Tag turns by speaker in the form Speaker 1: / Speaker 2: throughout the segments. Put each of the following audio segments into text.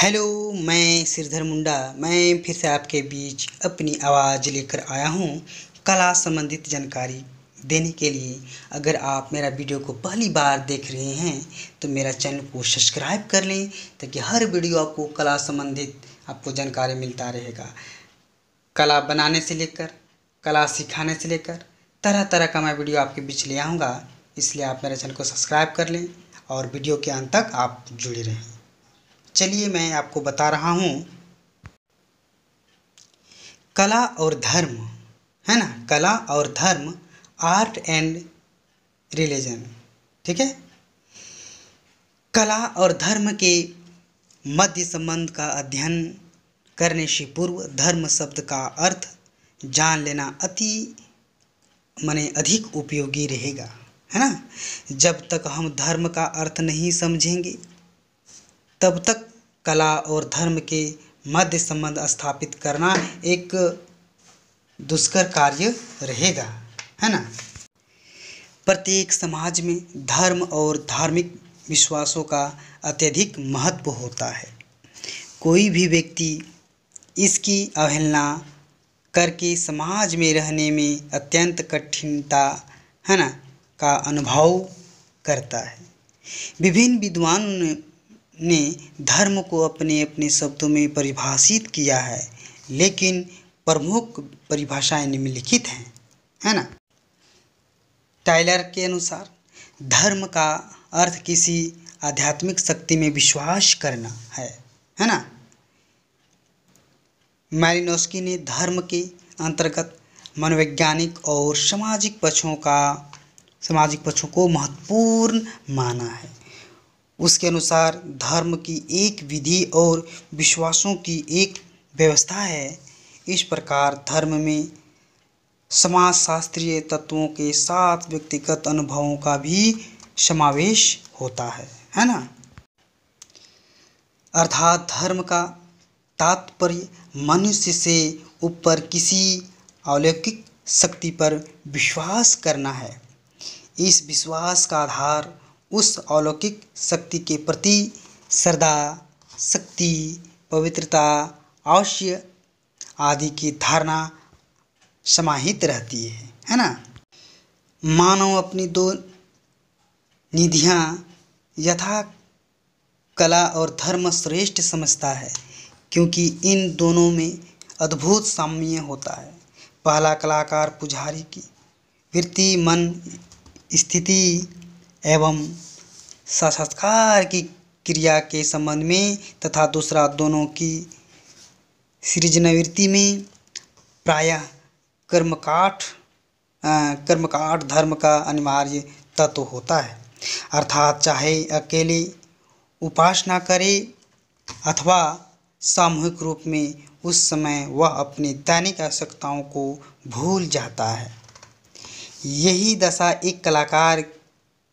Speaker 1: hello मैं श्रीधर मुंडा मैं फिर से आपके बीच अपनी आवाज़ लेकर आया हूँ कला संबंधित जानकारी देने के लिए अगर आप मेरा वीडियो को पहली बार देख रहे हैं तो मेरा चैनल को सब्सक्राइब कर लें ताकि हर वीडियो आपको कला संबंधित आपको जानकारी मिलता रहेगा कला बनाने से लेकर कला सिखाने से लेकर तरह तरह का मैं वीडियो आपके बीच ले आऊँगा इसलिए आप मेरे चैनल को सब्सक्राइब कर लें और वीडियो के अंत तक आप जुड़े रहें चलिए मैं आपको बता रहा हूँ कला और धर्म है ना कला और धर्म आर्ट एंड रिलीजन ठीक है कला और धर्म के मध्य संबंध का अध्ययन करने से पूर्व धर्म शब्द का अर्थ जान लेना अति माने अधिक उपयोगी रहेगा है ना जब तक हम धर्म का अर्थ नहीं समझेंगे तब तक कला और धर्म के मध्य संबंध स्थापित करना एक दुष्कर कार्य रहेगा है ना प्रत्येक समाज में धर्म और धार्मिक विश्वासों का अत्यधिक महत्व होता है कोई भी व्यक्ति इसकी अवहेलना करके समाज में रहने में अत्यंत कठिनता है ना का अनुभव करता है विभिन्न विद्वानों ने ने धर्म को अपने अपने शब्दों में परिभाषित किया है लेकिन प्रमुख परिभाषाएं निम्नलिखित हैं है ना टाइलर के अनुसार धर्म का अर्थ किसी आध्यात्मिक शक्ति में विश्वास करना है है ना मैरिनोस्की ने धर्म के अंतर्गत मनोवैज्ञानिक और सामाजिक पक्षों का सामाजिक पक्षों को महत्वपूर्ण माना है उसके अनुसार धर्म की एक विधि और विश्वासों की एक व्यवस्था है इस प्रकार धर्म में समाज शास्त्रीय तत्वों के साथ व्यक्तिगत अनुभवों का भी समावेश होता है है ना अर्थात धर्म का तात्पर्य मनुष्य से ऊपर किसी अलौकिक शक्ति पर विश्वास करना है इस विश्वास का आधार उस अलौकिक शक्ति के प्रति श्रद्धा शक्ति पवित्रता अवश्य आदि की धारणा समाहित रहती है है ना मानव अपनी दो निधियाँ यथा कला और धर्म श्रेष्ठ समझता है क्योंकि इन दोनों में अद्भुत साम्य होता है पहला कलाकार पुजारी की वृत्ति मन स्थिति एवं साक्षात्कार की क्रिया के संबंध में तथा दूसरा दोनों की सृजनवृत्ति में प्रायः कर्मकाठ कर्मकाठ धर्म का अनिवार्य तत्व होता है अर्थात चाहे अकेले उपासना करे अथवा सामूहिक रूप में उस समय वह अपनी दैनिक आवश्यकताओं को भूल जाता है यही दशा एक कलाकार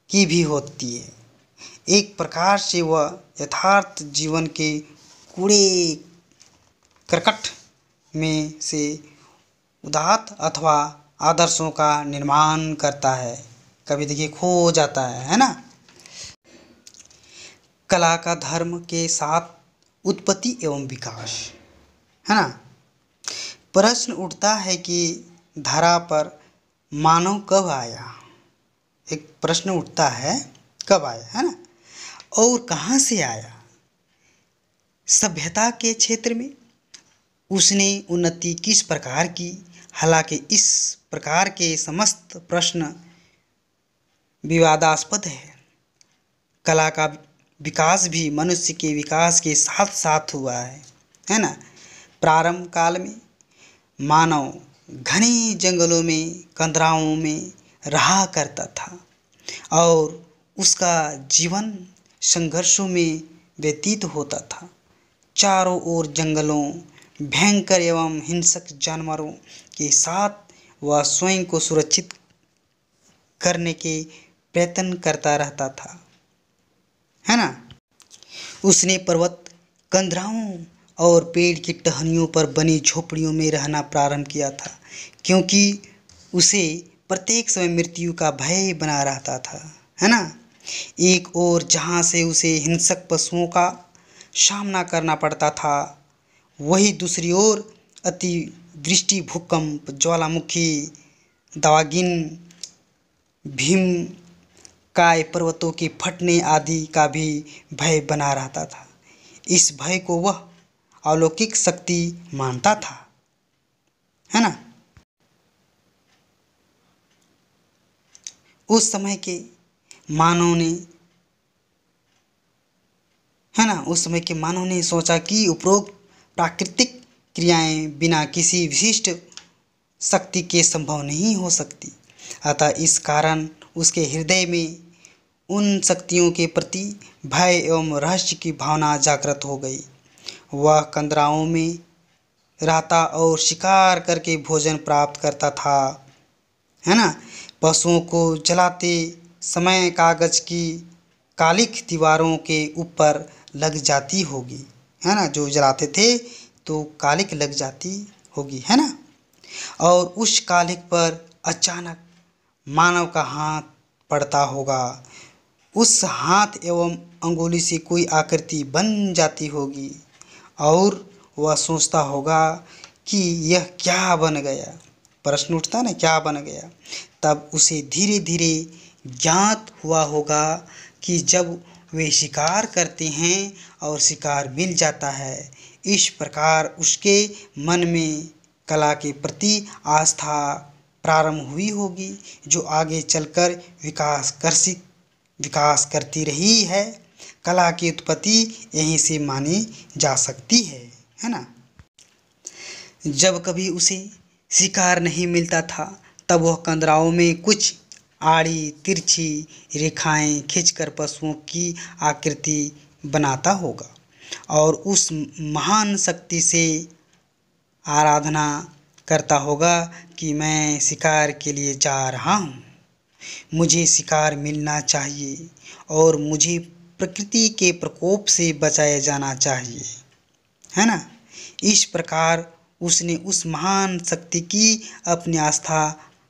Speaker 1: की भी होती है एक प्रकार से वह यथार्थ जीवन के कूड़े करकट में से उदात अथवा आदर्शों का निर्माण करता है कभी देखिए खो जाता है है ना कला का धर्म के साथ उत्पत्ति एवं विकास है ना प्रश्न उठता है कि धरा पर मानव कब आया एक प्रश्न उठता है कब आया है ना और कहाँ से आया सभ्यता के क्षेत्र में उसने उन्नति किस प्रकार की हालांकि इस प्रकार के समस्त प्रश्न विवादास्पद है कला का विकास भी मनुष्य के विकास के साथ साथ हुआ है है ना प्रारंभ काल में मानव घने जंगलों में कंदराओं में रहा करता था और उसका जीवन संघर्षों में व्यतीत होता था चारों ओर जंगलों भयंकर एवं हिंसक जानवरों के साथ वह स्वयं को सुरक्षित करने के प्रयत्न करता रहता था है ना उसने पर्वत कंधराओं और पेड़ की टहनियों पर बनी झोपड़ियों में रहना प्रारंभ किया था क्योंकि उसे प्रत्येक समय मृत्यु का भय बना रहता था है ना एक ओर जहाँ से उसे हिंसक पशुओं का सामना करना पड़ता था वही दूसरी ओर अति दृष्टि भूकंप ज्वालामुखी दवागिन भीम काय पर्वतों के फटने आदि का भी भय बना रहता था इस भय को वह अलौकिक शक्ति मानता था है ना उस समय के मानव ने है ना उस समय के मानव ने सोचा कि उपरोक्त प्राकृतिक क्रियाएं बिना किसी विशिष्ट शक्ति के संभव नहीं हो सकती अतः इस कारण उसके हृदय में उन शक्तियों के प्रति भय एवं रहस्य की भावना जागृत हो गई वह कंदराओं में रहता और शिकार करके भोजन प्राप्त करता था है ना पशुओं को जलाते समय कागज़ की कालिख दीवारों के ऊपर लग जाती होगी है ना जो जलाते थे तो कालिख लग जाती होगी है ना और उस कालिख पर अचानक मानव का हाथ पड़ता होगा उस हाथ एवं अंगुली से कोई आकृति बन जाती होगी और वह सोचता होगा कि यह क्या बन गया प्रश्न उठता ना क्या बन गया तब उसे धीरे धीरे ज्ञात हुआ होगा कि जब वे शिकार करते हैं और शिकार मिल जाता है इस प्रकार उसके मन में कला के प्रति आस्था प्रारंभ हुई होगी जो आगे चलकर विकास कर विकास करती रही है कला की उत्पत्ति यहीं से मानी जा सकती है है ना जब कभी उसे शिकार नहीं मिलता था तब वह कंदराओं में कुछ आड़ी तिरछी रेखाएं खींचकर पशुओं की आकृति बनाता होगा और उस महान शक्ति से आराधना करता होगा कि मैं शिकार के लिए जा रहा हूँ मुझे शिकार मिलना चाहिए और मुझे प्रकृति के प्रकोप से बचाया जाना चाहिए है ना इस प्रकार उसने उस महान शक्ति की अपनी आस्था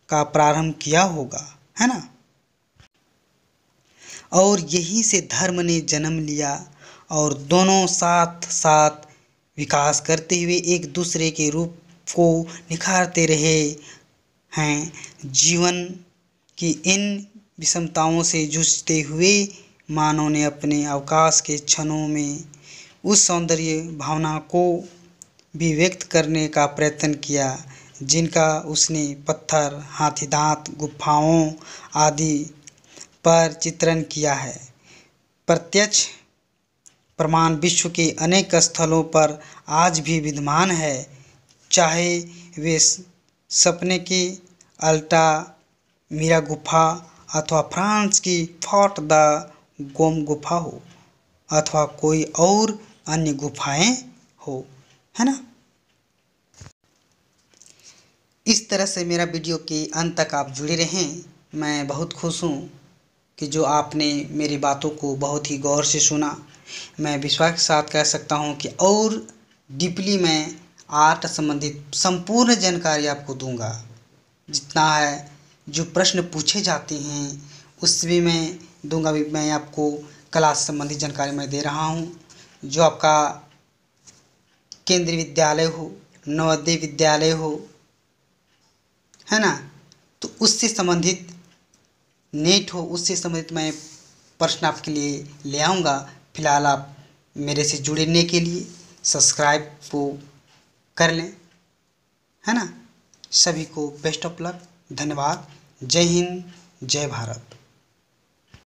Speaker 1: का प्रारंभ किया होगा है ना और यहीं से धर्म ने जन्म लिया और दोनों साथ साथ विकास करते हुए एक दूसरे के रूप को निखारते रहे हैं जीवन की इन विषमताओं से जूझते हुए मानव ने अपने अवकाश के क्षणों में उस सौंदर्य भावना को भी व्यक्त करने का प्रयत्न किया जिनका उसने पत्थर हाथी दांत गुफाओं आदि पर चित्रण किया है प्रत्यक्ष प्रमाण विश्व के अनेक स्थलों पर आज भी विद्यमान है चाहे वे सपने की अल्टा मीरा गुफा अथवा फ्रांस की फोर्ट द गोम गुफा हो अथवा कोई और अन्य गुफाएं हो है ना इस तरह से मेरा वीडियो के अंत तक आप जुड़े रहें मैं बहुत खुश हूँ कि जो आपने मेरी बातों को बहुत ही गौर से सुना मैं विश्वास के साथ कह सकता हूँ कि और डीपली मैं आर्ट संबंधित संपूर्ण जानकारी आपको दूंगा जितना है जो प्रश्न पूछे जाते हैं भी मैं दूंगा भी मैं आपको कला संबंधित जानकारी मैं दे रहा हूँ जो आपका केंद्रीय विद्यालय हो नवोदय विद्यालय हो है ना तो उससे संबंधित नेट हो उससे संबंधित मैं प्रश्न आपके लिए ले आऊँगा फिलहाल आप मेरे से जुड़ने के लिए सब्सक्राइब को कर लें है ना सभी को बेस्ट ऑफ लक धन्यवाद जय हिंद जय भारत